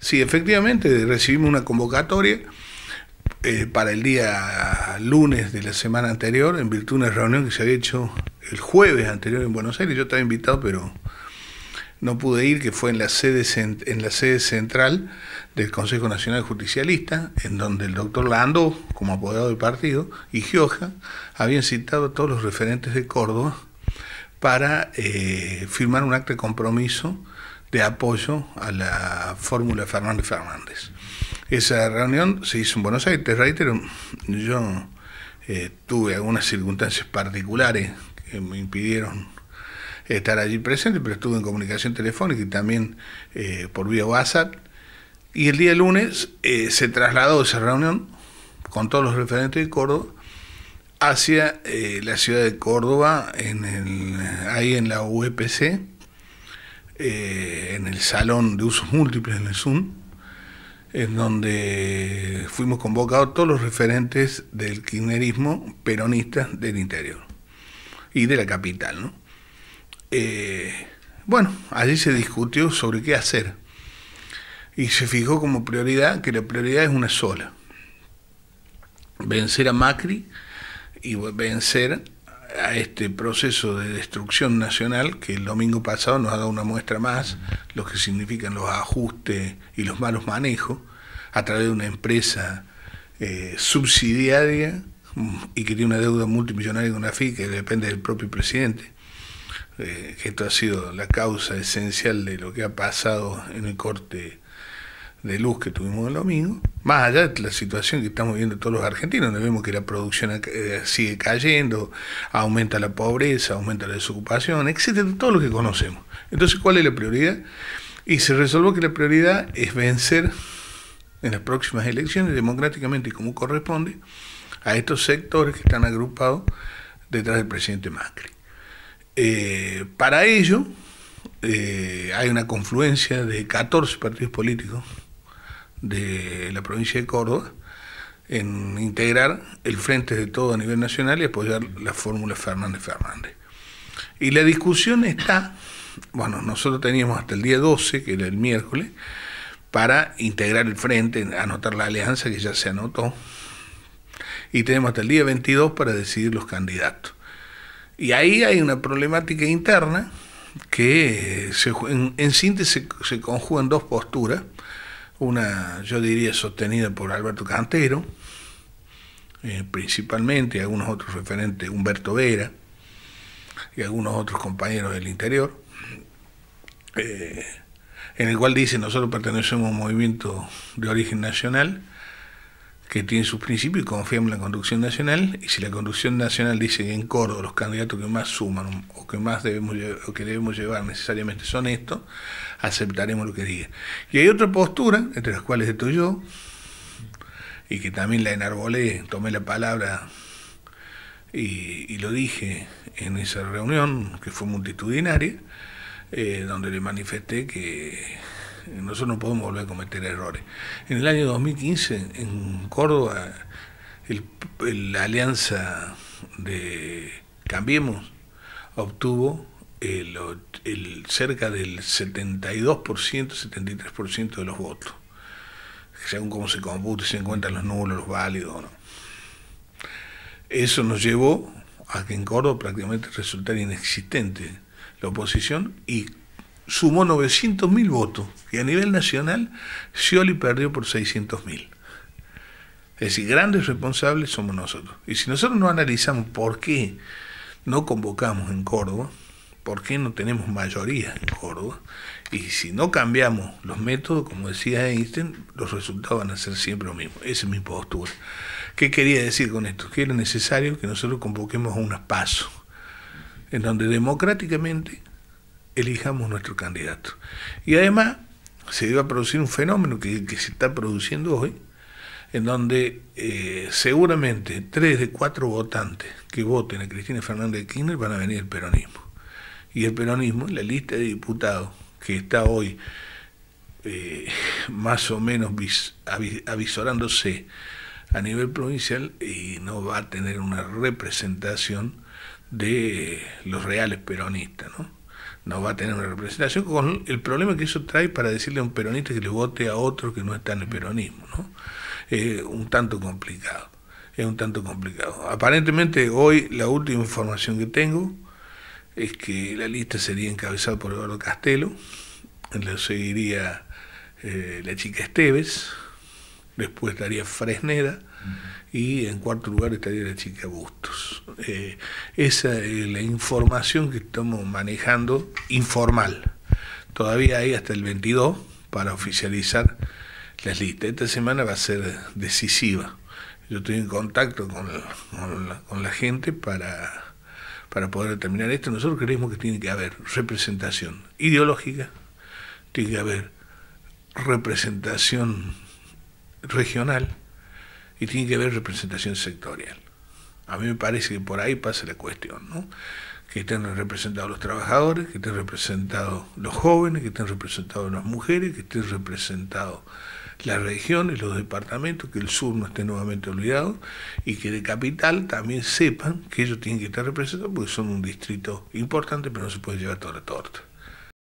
Sí, efectivamente, recibimos una convocatoria eh, para el día lunes de la semana anterior, en virtud de una reunión que se había hecho el jueves anterior en Buenos Aires. Yo estaba invitado, pero no pude ir, que fue en la sede, en la sede central del Consejo Nacional Justicialista, en donde el doctor Landó, como apoderado del partido, y Gioja habían citado a todos los referentes de Córdoba para eh, firmar un acta de compromiso de apoyo a la fórmula Fernández Fernández. Esa reunión se hizo en Buenos Aires, te reitero, yo eh, tuve algunas circunstancias particulares que me impidieron estar allí presente, pero estuve en comunicación telefónica y también eh, por vía WhatsApp. Y el día lunes eh, se trasladó esa reunión con todos los referentes de Córdoba hacia la ciudad de Córdoba, en el, ahí en la UPC. Eh, en el salón de usos múltiples en el Zoom, en donde fuimos convocados todos los referentes del kirchnerismo peronista del interior y de la capital. Eh, bueno, allí se discutió sobre qué hacer y se fijó como prioridad que la prioridad es una sola, vencer a Macri y vencer a este proceso de destrucción nacional que el domingo pasado nos ha dado una muestra más, lo que significan los ajustes y los malos manejos a través de una empresa eh, subsidiaria y que tiene una deuda multimillonaria con una FI que depende del propio presidente. Eh, esto ha sido la causa esencial de lo que ha pasado en el corte de luz que tuvimos el domingo, más allá de la situación que estamos viendo todos los argentinos, donde vemos que la producción eh, sigue cayendo, aumenta la pobreza, aumenta la desocupación, etcétera, todo lo que conocemos. Entonces, ¿cuál es la prioridad? Y se resolvió que la prioridad es vencer en las próximas elecciones democráticamente y como corresponde a estos sectores que están agrupados detrás del presidente Macri. Eh, para ello, eh, hay una confluencia de 14 partidos políticos de la provincia de Córdoba en integrar el Frente de Todo a nivel nacional y apoyar la fórmula Fernández Fernández. Y la discusión está, bueno, nosotros teníamos hasta el día 12, que era el miércoles, para integrar el frente, anotar la alianza que ya se anotó, y tenemos hasta el día 22 para decidir los candidatos. Y ahí hay una problemática interna que se, en, síntesis se, se conjugan dos posturas una, yo diría, sostenida por Alberto Cantero, eh, principalmente, y algunos otros referentes, Humberto Vera, y algunos otros compañeros del interior, eh, en el cual dice, nosotros pertenecemos a un movimiento de origen nacional, que tiene sus principios y confiamos en la conducción nacional. Y si la conducción nacional dice que en Córdoba los candidatos que más suman o que más debemos, o que debemos llevar necesariamente son estos, aceptaremos lo que diga. Y hay otra postura, entre las cuales estoy yo, y que también la enarbolé, tomé la palabra y, lo dije en esa reunión que fue multitudinaria, eh, donde le manifesté que nosotros no podemos volver a cometer errores. En el año 2015, en Córdoba, la alianza de Cambiemos obtuvo el, cerca del 72%, 73% de los votos, según cómo se computa, si se encuentran los nulos, los válidos o no. Eso nos llevó a que en Córdoba prácticamente resultara inexistente la oposición y sumó 900.000 votos y a nivel nacional Scioli perdió por 600.000. Es decir, grandes responsables somos nosotros. Y si nosotros no analizamos por qué no convocamos en Córdoba, por qué no tenemos mayoría en Córdoba, y si no cambiamos los métodos, como decía Einstein, los resultados van a ser siempre los mismos. Esa es mi postura. ¿Qué quería decir con esto? Que era necesario que nosotros convoquemos a un en donde democráticamente elijamos nuestro candidato. Y además se iba a producir un fenómeno que, se está produciendo hoy, en donde eh, seguramente tres de cuatro votantes que voten a Cristina Fernández de Kirchner van a venir el peronismo. Y el peronismo, la lista de diputados que está hoy eh, más o menos avizorándose avisorándose a nivel provincial y no va a tener una representación de los reales peronistas, ¿no? no va a tener una representación con el problema que eso trae para decirle a un peronista que le vote a otro que no está en el peronismo, ¿no? un tanto complicado, es un tanto complicado. Aparentemente hoy la última información que tengo es que la lista sería encabezada por Eduardo Castelo, le seguiría eh, la chica Esteves, después estaría Fresneda, y en cuarto lugar estaría la chica Bustos. Eh, esa es la información que estamos manejando informal. Todavía hay hasta el 22 para oficializar las listas. Esta semana va a ser decisiva. Yo estoy en contacto con, la, gente para, para poder determinar esto. Nosotros creemos que tiene que haber representación ideológica, tiene que haber representación regional, y tiene que haber representación sectorial. A mí me parece que por ahí pasa la cuestión, ¿no? que estén representados los trabajadores, que estén representados los jóvenes, que estén representados las mujeres, que estén representados las regiones, los departamentos, que el sur no esté nuevamente olvidado y que de capital también sepan que ellos tienen que estar representados porque son un distrito importante, pero no se puede llevar toda la torta.